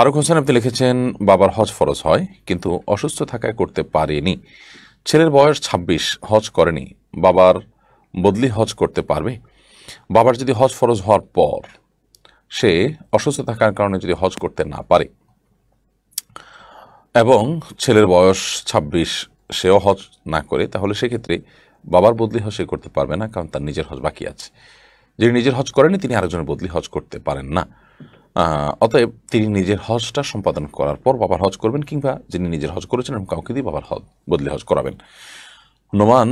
ফারুক হোসেন আপনি লিখেছেন বাবার হজ ফরজ হয় কিন্তু অসুস্থ থাকায় করতে পারেনি ছেলের বয়স ২৬ হজ করেনি বাবার বদলি হজ করতে পারবে বাবার যদি হজ ফরজ হওয়ার পর সে অসুস্থ থাকার কারণে যদি হজ করতে না পারে এবং ছেলের বয়স ২৬ সেও হজ না করে তাহলে সেক্ষেত্রে বাবার বদলি হজ সে করতে পারবে না কারণ তার নিজের হজ বাকি আছে যিনি নিজের হজ করেনি তিনি আরেকজনের বদলি হজ করতে পারেন না অতএব তিনি নিজের হজটা সম্পাদন করার পর বাবার হজ করবেন কিংবা যিনি নিজের হজ করেছেন এবং কাউকে দিয়ে বাবার হজ বদলে হজ করাবেন নোমান